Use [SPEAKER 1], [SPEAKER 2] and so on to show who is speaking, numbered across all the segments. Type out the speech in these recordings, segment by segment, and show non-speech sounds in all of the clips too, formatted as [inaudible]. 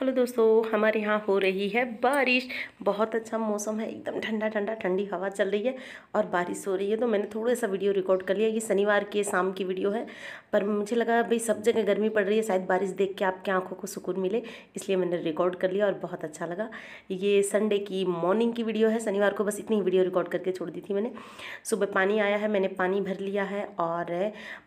[SPEAKER 1] hello दोस्तों हमारे यहाँ हो रही है बारिश बहुत अच्छा मौसम है एकदम ठंडा ठंडा ठंडी हवा चल रही है और बारिश हो रही है तो मैंने थोड़ा सा वीडियो रिकॉर्ड कर लिया ये शनिवार के शाम की वीडियो है पर मुझे लगा भाई सब जगह गर्मी पड़ रही है शायद बारिश देख के आपके आंखों को सुकून मिले इसलिए मैंने रिकॉर्ड कर लिया और बहुत अच्छा लगा ये संडे की मॉर्निंग की वीडियो है शनिवार को बस इतनी वीडियो रिकॉर्ड करके छोड़ दी थी मैंने सुबह पानी आया है मैंने पानी भर लिया है और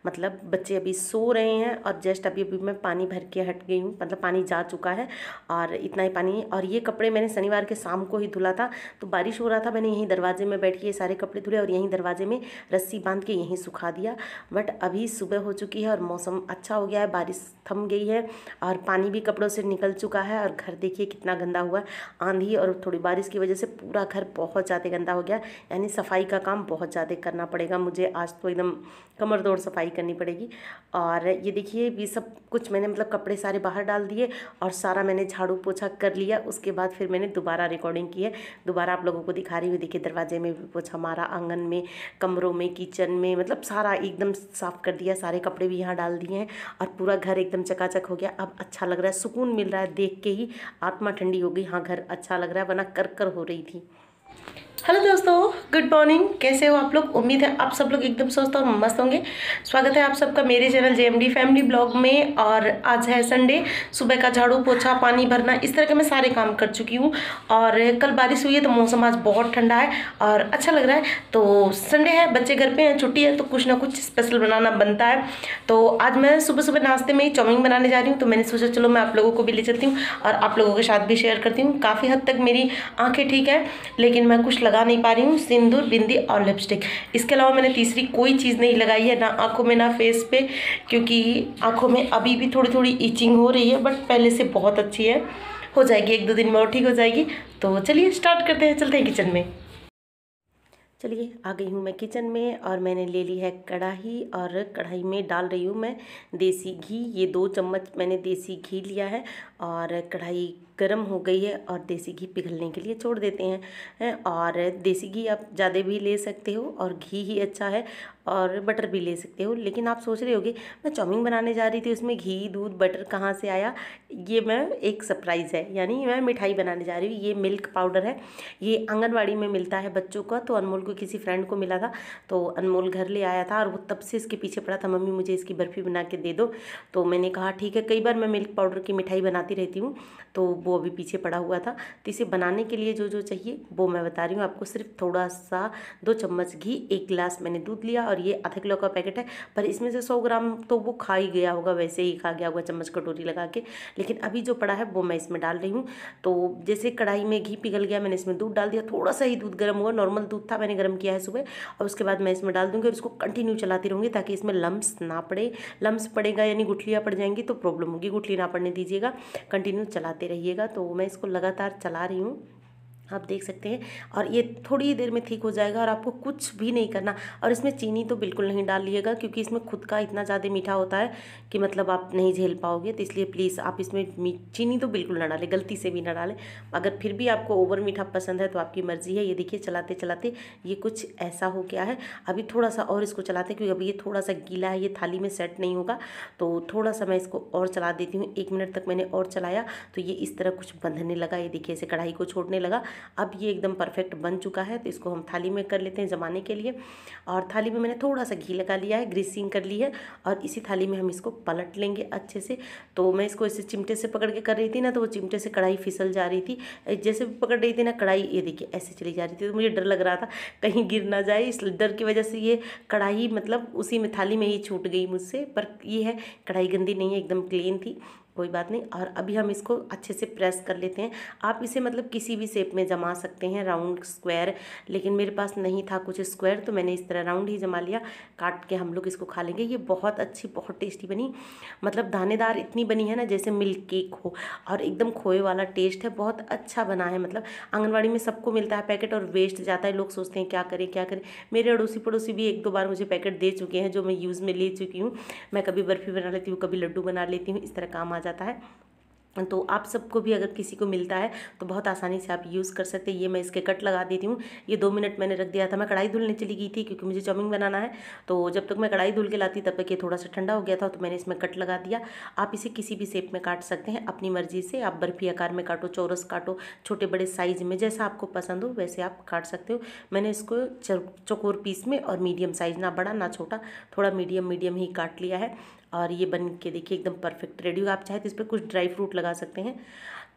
[SPEAKER 1] मतलब बच्चे अभी सो रहे हैं और जस्ट अभी अभी मैं पानी भर के हट गई हूँ मतलब पानी जा चुका है और इतना ही पानी और ये कपड़े मैंने शनिवार के शाम को ही धुला था तो बारिश हो रहा था मैंने यहीं दरवाजे में बैठ के ये सारे कपड़े धुले और यहीं दरवाजे में रस्सी बांध के यहीं सुखा दिया बट अभी सुबह हो चुकी है और मौसम अच्छा हो गया है बारिश थम गई है और पानी भी कपड़ों से निकल चुका है और घर देखिए कितना गंदा हुआ है आंधी और थोड़ी बारिश की वजह से पूरा घर बहुत ज़्यादा गंदा हो गया यानी सफाई का काम बहुत ज़्यादा करना पड़ेगा मुझे आज तो एकदम कमर दौड़ सफाई करनी पड़ेगी और ये देखिए ये सब कुछ मैंने मतलब कपड़े सारे बाहर डाल दिए और सारा मैंने झाड़ू पोछा कर लिया उसके बाद फिर मैंने दोबारा रिकॉर्डिंग की है दोबारा आप लोगों को दिखा रही हूँ देखिए दरवाजे में भी पोछा मारा आंगन में कमरों में किचन में मतलब सारा एकदम साफ़ कर दिया सारे कपड़े भी यहाँ डाल दिए हैं और पूरा घर एकदम चकाचक हो गया अब अच्छा लग रहा है सुकून मिल रहा है देख के ही आत्मा ठंडी हो गई हाँ घर अच्छा लग रहा है वना कर कर हो रही थी हेलो दोस्तों गुड मॉर्निंग कैसे हो आप लोग उम्मीद है आप सब लोग एकदम स्वस्थ और मस्त होंगे स्वागत है आप सबका मेरे चैनल जे फैमिली ब्लॉग में और आज है संडे सुबह का झाड़ू पोछा पानी भरना इस तरह के मैं सारे काम कर चुकी हूँ और कल बारिश हुई है तो मौसम आज बहुत ठंडा है और अच्छा लग रहा है तो संडे है बच्चे घर पर हैं छुट्टी है तो कुछ ना कुछ स्पेशल बनाना बनता है तो आज मैं सुबह सुबह नाश्ते में ही चाउमिन बनाने जा रही हूँ तो मैंने सोचा चलो मैं आप लोगों को भी ले चलती हूँ और आप लोगों के साथ भी शेयर करती हूँ काफ़ी हद तक मेरी आँखें ठीक है लेकिन लेकिन मैं कुछ लगा नहीं पा रही हूँ सिंदूर बिंदी और लिपस्टिक इसके अलावा मैंने तीसरी कोई चीज़ नहीं लगाई है ना आँखों में ना फेस पे क्योंकि आँखों में अभी भी थोड़ी थोड़ी इचिंग हो रही है बट पहले से बहुत अच्छी है हो जाएगी एक दो दिन में और ठीक हो जाएगी तो चलिए स्टार्ट करते हैं चलते हैं किचन में चलिए आ गई हूँ मैं किचन में और मैंने ले ली है कढ़ाई और कढ़ाई में डाल रही हूँ मैं देसी घी ये दो चम्मच मैंने देसी घी लिया है और कढ़ाई गर्म हो गई है और देसी घी पिघलने के लिए छोड़ देते हैं और देसी घी आप ज़्यादा भी ले सकते हो और घी ही अच्छा है और बटर भी ले सकते हो लेकिन आप सोच रहे होगे मैं चाउमीन बनाने जा रही थी उसमें घी दूध बटर कहाँ से आया ये मैं एक सरप्राइज़ है यानी मैं मिठाई बनाने जा रही हूँ ये मिल्क पाउडर है ये आंगनबाड़ी में मिलता है बच्चों का तो अनमोल को किसी फ्रेंड को मिला था तो अनमोल घर ले आया था और वो तब से इसके पीछे पड़ा था मम्मी मुझे इसकी बर्फ़ी बना के दे दो तो मैंने कहा ठीक है कई बार मैं मिल्क पाउडर की मिठाई बनाती रहती हूँ तो वो अभी पीछे पड़ा हुआ था तो इसे बनाने के लिए जो जो चाहिए वो मैं बता रही हूँ आपको सिर्फ थोड़ा सा दो चम्मच घी एक गिलास मैंने दूध लिया और ये आधा किलो का पैकेट है पर इसमें से सौ ग्राम तो वो खा ही गया होगा वैसे ही खा गया होगा चम्मच कटोरी लगा के लेकिन अभी जो पड़ा है वो मैं इसमें डाल रही हूँ तो जैसे कढ़ाई में घी पिघल गया मैंने इसमें दूध डाल दिया थोड़ा सा ही दूध गर्म हुआ नॉर्मल दूध था मैंने गर्म किया है सुबह और उसके बाद मैं इसमें डाल दूँगी और उसको कंटिन्यू चलाती रहूँगी ताकि इसमें लम्ब्स ना पड़े लम्ब्स पड़ेगा यानी गुठलियाँ पड़ जाएंगी तो प्रॉब्लम होगी गुठली ना पड़ने दीजिएगा कंटिन्यू चलाते रहिए दीजिएगा तो मैं इसको लगातार चला रही हूँ आप देख सकते हैं और ये थोड़ी देर में ठीक हो जाएगा और आपको कुछ भी नहीं करना और इसमें चीनी तो बिल्कुल नहीं डालिएगा क्योंकि इसमें खुद का इतना ज़्यादा मीठा होता है कि मतलब आप नहीं झेल पाओगे तो इसलिए प्लीज़ आप इसमें चीनी तो बिल्कुल ना डालें गलती से भी ना डालें अगर फिर भी आपको ओवर मीठा पसंद है तो आपकी मर्ज़ी है ये देखिए चलाते चलाते ये कुछ ऐसा हो गया है अभी थोड़ा सा और इसको चलाते क्योंकि अभी ये थोड़ा सा गीला है ये थाली में सेट नहीं होगा तो थोड़ा सा मैं इसको और चला देती हूँ एक मिनट तक मैंने और चलाया तो ये इस तरह कुछ बंधने लगा ये देखिए ऐसे कढ़ाई को छोड़ने लगा अब ये एकदम परफेक्ट बन चुका है तो इसको हम थाली में कर लेते हैं जमाने के लिए और थाली में मैंने थोड़ा सा घी लगा लिया है ग्रीसिंग कर ली है और इसी थाली में हम इसको पलट लेंगे अच्छे से तो मैं इसको इसे चिमटे से पकड़ के कर रही थी ना तो वो चिमटे से कढ़ाई फिसल जा रही थी जैसे भी पकड़ रही थी ना कढ़ाई ये देखिए ऐसे चली जा रही थी तो मुझे डर लग रहा था कहीं गिर ना जाए इस डर की वजह से ये कढ़ाई मतलब उसी में थाली में ही छूट गई मुझसे पर ये है कढ़ाई गंदी नहीं है एकदम क्लीन थी कोई बात नहीं और अभी हम इसको अच्छे से प्रेस कर लेते हैं आप इसे मतलब किसी भी शेप में जमा सकते हैं राउंड स्क्वायर लेकिन मेरे पास नहीं था कुछ स्क्वायर तो मैंने इस तरह राउंड ही जमा लिया काट के हम लोग इसको खा लेंगे ये बहुत अच्छी बहुत टेस्टी बनी मतलब दानेदार इतनी बनी है ना जैसे मिल्क केक हो और एकदम खोए वाला टेस्ट है बहुत अच्छा बना है मतलब आंगनबाड़ी में सबको मिलता है पैकेट और वेस्ट जाता है लोग सोचते हैं क्या करें क्या करें मेरे अड़ोसी पड़ोसी भी एक दो बार मुझे पैकेट दे चुके हैं जो मैं यूज़ में ले चुकी हूँ मैं कभी बर्फ़ी बना लेती हूँ कभी लड्डू बना लेती हूँ इस तरह काम आ जाता है तो आप सबको भी अगर किसी को मिलता है तो बहुत आसानी से आप यूज़ कर सकते हैं ये मैं इसके कट लगा देती हूँ ये दो मिनट मैंने रख दिया था मैं कढ़ाई धुलने चली गई थी क्योंकि मुझे चाउमिन बनाना है तो जब तक मैं कढ़ाई धुल के लाती तब तक ये थोड़ा सा ठंडा हो गया था तो मैंने इसमें कट लगा दिया आप इसे किसी भी शेप में काट सकते हैं अपनी मर्जी से आप बर्फी आकार में काटो चौरस काटो छोटे बड़े साइज़ में जैसा आपको पसंद हो वैसे आप काट सकते हो मैंने इसको चकोर पीस में और मीडियम साइज़ ना बड़ा ना छोटा थोड़ा मीडियम मीडियम ही काट लिया है और ये बन के देखिए एकदम परफेक्ट रेडी हुआ आप चाहे तो इस पर कुछ ड्राई फ्रूट लगा सकते हैं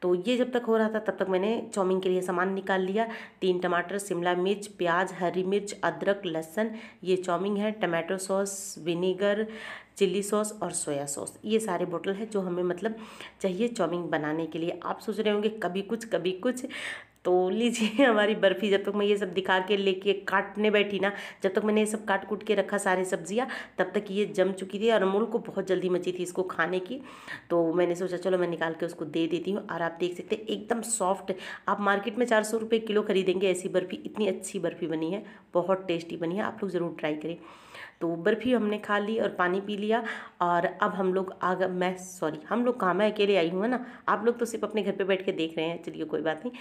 [SPEAKER 1] तो ये जब तक हो रहा था तब तक मैंने चाउमिन के लिए सामान निकाल लिया तीन टमाटर शिमला मिर्च प्याज हरी मिर्च अदरक लहसन ये चाउमिन है tomato sauce vinegar chilli sauce और सोया सॉस ये सारे बोतल हैं जो हमें मतलब चाहिए चाउमिन बनाने के लिए आप सोच रहे होंगे कभी कुछ कभी कुछ तो लीजिए [laughs] हमारी बर्फ़ी जब तक मैं ये सब दिखा के लेके काटने बैठी ना जब तक मैंने ये सब काट कूट के रखा सारे सब्जियाँ तब तक ये जम चुकी थी और अमूल को बहुत जल्दी मची थी इसको खाने की तो मैंने सोचा चलो मैं निकाल के उसको दे देती हूँ और आप देख सकते हैं एकदम सॉफ्ट आप मार्केट में चार सौ रुपये किलो खरीदेंगे ऐसी बर्फ़ी इतनी अच्छी बर्फ़ी बनी है बहुत टेस्टी बनी है आप लोग ज़रूर ट्राई करें तो बर्फ़ी हमने खा ली और पानी पी लिया और अब हम लोग आग मैं सॉरी हम लोग कहाँ मैं अकेले आई हूँ है ना आप लोग तो सिर्फ अपने घर पे बैठ के देख रहे हैं चलिए कोई बात नहीं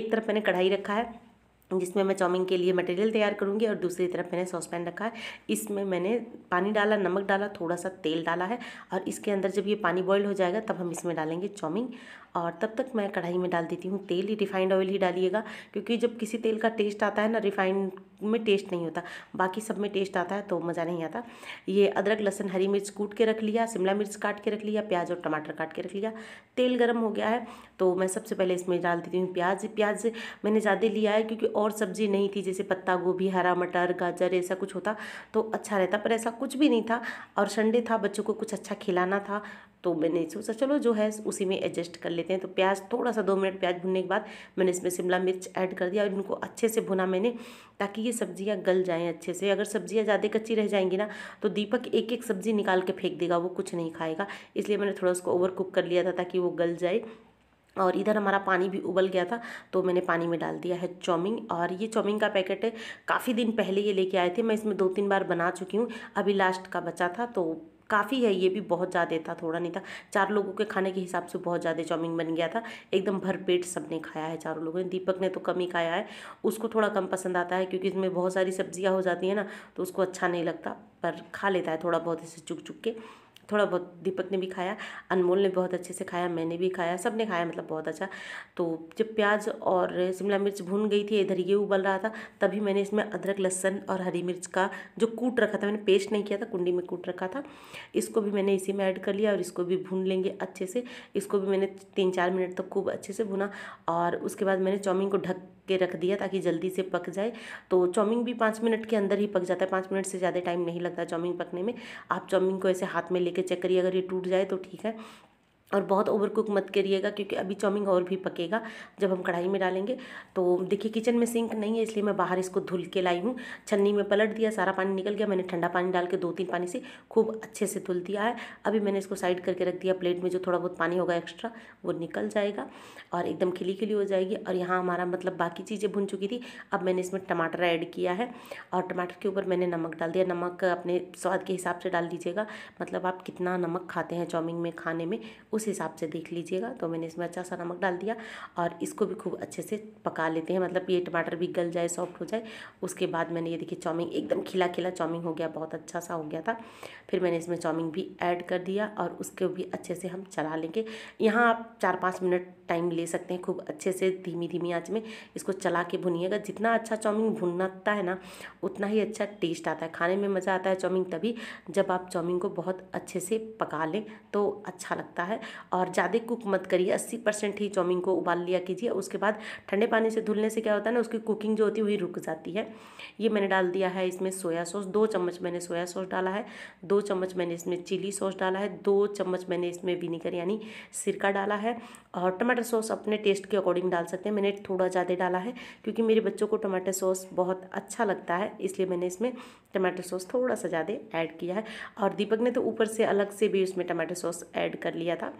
[SPEAKER 1] एक तरफ मैंने कढ़ाई रखा है जिसमें मैं चाउमिन के लिए मटेरियल तैयार करूँगी और दूसरी तरफ मैंने सॉस पैन रखा है इसमें मैंने पानी डाला नमक डाला थोड़ा सा तेल डाला है और इसके अंदर जब ये पानी बॉईल हो जाएगा तब हम इसमें डालेंगे चाउमिन और तब तक मैं कढ़ाई में डाल देती हूँ तेल ही रिफाइंड ऑयल ही डालिएगा क्योंकि जब किसी तेल का टेस्ट आता है ना रिफाइंड में टेस्ट नहीं होता बाकी सब में टेस्ट आता है तो मज़ा नहीं आता ये अदरक लहसन हरी मिर्च कूट के रख लिया शिमला मिर्च काट के रख लिया प्याज और टमाटर काट के रख लिया तेल गर्म हो गया है तो मैं सबसे पहले इसमें डाल देती हूँ प्याज प्याज मैंने ज़्यादा लिया है क्योंकि और सब्जी नहीं थी जैसे पत्ता गोभी हरा मटर गाजर ऐसा कुछ होता तो अच्छा रहता पर ऐसा कुछ भी नहीं था और संडे था बच्चों को कुछ अच्छा खिलाना था तो मैंने सोचा चलो जो है उसी में एडजस्ट कर लेते हैं तो प्याज थोड़ा सा दो मिनट प्याज भुनने के बाद मैंने इसमें शिमला मिर्च ऐड कर दिया और इनको अच्छे से भुना मैंने ताकि ये सब्जियाँ गल जाएँ अच्छे से अगर सब्जियाँ ज़्यादा कच्ची रह जाएंगी ना तो दीपक एक एक सब्ज़ी निकाल के फेंक देगा वो कुछ नहीं खाएगा इसलिए मैंने थोड़ा उसको ओवर कुक कर लिया था ताकि वो गल जाए और इधर हमारा पानी भी उबल गया था तो मैंने पानी में डाल दिया है चौमिंग और ये चौमिंग का पैकेट है काफ़ी दिन पहले ये लेके आए थे मैं इसमें दो तीन बार बना चुकी हूँ अभी लास्ट का बचा था तो काफ़ी है ये भी बहुत ज़्यादा था थोड़ा नहीं था चार लोगों के खाने के हिसाब से बहुत ज़्यादा चाउमीन बन गया था एकदम भरपेट ने खाया है चारों लोगों ने दीपक ने तो कम ही खाया है उसको थोड़ा कम पसंद आता है क्योंकि इसमें बहुत सारी सब्जियाँ हो जाती हैं ना तो उसको अच्छा नहीं लगता पर खा लेता है थोड़ा बहुत इसे चुक चुक के थोड़ा बहुत दीपक ने भी खाया अनमोल ने बहुत अच्छे से खाया मैंने भी खाया सब ने खाया मतलब बहुत अच्छा तो जब प्याज और शिमला मिर्च भून गई थी इधर ये उबल रहा था तभी मैंने इसमें अदरक लहसन और हरी मिर्च का जो कूट रखा था मैंने पेस्ट नहीं किया था कुंडी में कूट रखा था इसको भी मैंने इसी में ऐड कर लिया और इसको भी भून लेंगे अच्छे से इसको भी मैंने तीन चार मिनट तक खूब अच्छे से भुना और उसके बाद मैंने चाउमीन को ढक के रख दिया ताकि जल्दी से पक जाए तो चाउमीन भी पाँच मिनट के अंदर ही पक जाता है पाँच मिनट से ज़्यादा टाइम नहीं लगता चाउमीन पकने में आप चाउमीन को ऐसे हाथ में लेके के चक्कर अगर ये टूट जाए तो ठीक है और बहुत ओवर कुक मत करिएगा क्योंकि अभी चाउमिन और भी पकेगा जब हम कढ़ाई में डालेंगे तो देखिए किचन में सिंक नहीं है इसलिए मैं बाहर इसको धुल के लाई हूँ छन्नी में पलट दिया सारा पानी निकल गया मैंने ठंडा पानी डाल के दो तीन पानी से खूब अच्छे से धुल दिया है अभी मैंने इसको साइड करके रख दिया प्लेट में जो थोड़ा बहुत पानी होगा एक्स्ट्रा वो निकल जाएगा और एकदम खिली खिली हो जाएगी और यहाँ हमारा मतलब बाकी चीज़ें भुन चुकी थी अब मैंने इसमें टमाटर ऐड किया है और टमाटर के ऊपर मैंने नमक डाल दिया नमक अपने स्वाद के हिसाब से डाल दीजिएगा मतलब आप कितना नमक खाते हैं चाउमिन में खाने में उस उस हिसाब से देख लीजिएगा तो मैंने इसमें अच्छा सा नमक डाल दिया और इसको भी खूब अच्छे से पका लेते हैं मतलब ये टमाटर भी गल जाए सॉफ्ट हो जाए उसके बाद मैंने ये देखिए चाउमिन एकदम खिला खिला चाउमिन हो गया बहुत अच्छा सा हो गया था फिर मैंने इसमें चाउमिन भी ऐड कर दिया और उसको भी अच्छे से हम चला लेंगे यहाँ आप चार पाँच मिनट टाइम ले सकते हैं खूब अच्छे से धीमी धीमी आँच में इसको चला के भुनिएगा जितना अच्छा चाउमीन भुनता है ना उतना ही अच्छा टेस्ट आता है खाने में मज़ा आता है चाउमीन तभी जब आप चाउमीन को बहुत अच्छे से पका लें तो अच्छा लगता है और ज़्यादा कुक मत करिए अस्सी परसेंट ही चाउमीन को उबाल लिया कीजिए उसके बाद ठंडे पानी से धुलने से क्या होता है ना उसकी कुकिंग जो होती है वही रुक जाती है ये मैंने डाल दिया है इसमें सोया सॉस दो चम्मच मैंने सोया सॉस डाला है दो चम्मच मैंने इसमें चिली सॉस डाला है दो चम्मच मैंने इसमें विनीगर यानी सिरका डाला है और टमाटर टमाटर सॉस अपने टेस्ट के अकॉर्डिंग डाल सकते हैं मैंने थोड़ा ज़्यादा डाला है क्योंकि मेरे बच्चों को टमाटर सॉस बहुत अच्छा लगता है इसलिए मैंने इसमें टमाटर सॉस थोड़ा सा ज़्यादा ऐड किया है और दीपक ने तो ऊपर से अलग से भी उसमें टमाटर सॉस ऐड कर लिया था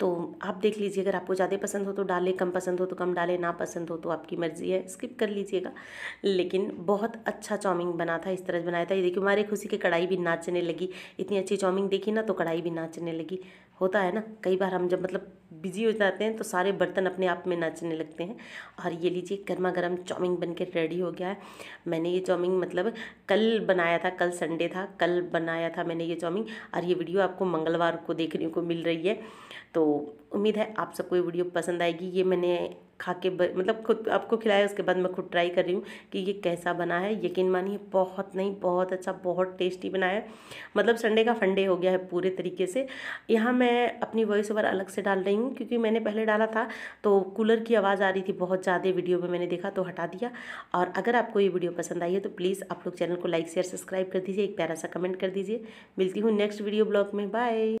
[SPEAKER 1] तो आप देख लीजिए अगर आपको ज़्यादा पसंद हो तो डालें कम पसंद हो तो कम डालें ना पसंद हो तो आपकी मर्ज़ी है स्किप कर लीजिएगा लेकिन बहुत अच्छा चाउमिंग बना था इस तरह बनाया था ये देखिए हमारे खुशी की कढ़ाई भी नाचने लगी इतनी अच्छी चाउमिंग देखी ना तो कढ़ाई भी नाचने लगी होता है ना कई बार हम जब मतलब बिजी हो जाते हैं तो सारे बर्तन अपने आप में नाचने लगते हैं और ये लीजिए गर्मा गर्म चाउमिन बन के रेडी हो गया है मैंने ये चाउमिन मतलब कल बनाया था कल संडे था कल बनाया था मैंने ये चाउमिन और ये वीडियो आपको मंगलवार को देखने को मिल रही है तो उम्मीद है आप सबको ये वीडियो पसंद आएगी ये मैंने खा के मतलब खुद आपको खिलाया उसके बाद मैं खुद ट्राई कर रही हूँ कि ये कैसा बना है यकीन मानिए बहुत नहीं बहुत अच्छा बहुत टेस्टी बना है मतलब संडे का फंडे हो गया है पूरे तरीके से यहाँ मैं अपनी वॉइस ओवर अलग से डाल रही हूँ क्योंकि मैंने पहले डाला था तो कूलर की आवाज़ आ रही थी बहुत ज़्यादा वीडियो में मैंने देखा तो हटा दिया और अगर आपको ये वीडियो पसंद आई है तो प्लीज़ आप लोग चैनल को लाइक शेयर सब्सक्राइब कर दीजिए एक प्यारा सा कमेंट कर दीजिए मिलती हूँ नेक्स्ट वीडियो ब्लॉग में बाय